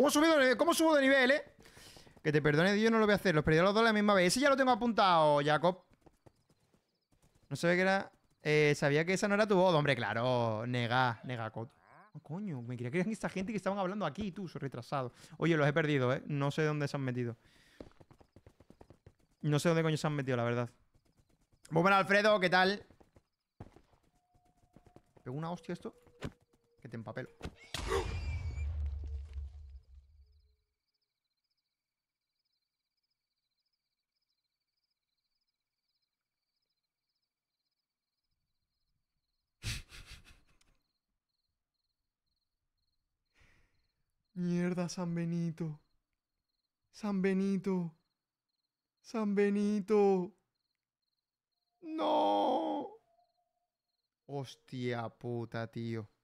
¿Cómo, subo de nivel, eh? Que te perdone, yo no lo voy a hacer. Los perdí a los dos a la misma vez. Ese ya lo tengo apuntado, Jacob. No ve que era... Eh, sabía que esa no era tu voz. Hombre, claro. Nega, nega, coño, me quería que en esta gente que estaban hablando aquí, tú, soy retrasado. Oye, los he perdido, ¿eh? No sé dónde se han metido. No sé dónde coño se han metido, la verdad. Muy bueno, Alfredo, ¿qué tal? ¿Pegó una hostia esto? Que te empapelo. Mierda, San Benito. San Benito. San Benito. No. Hostia puta, tío.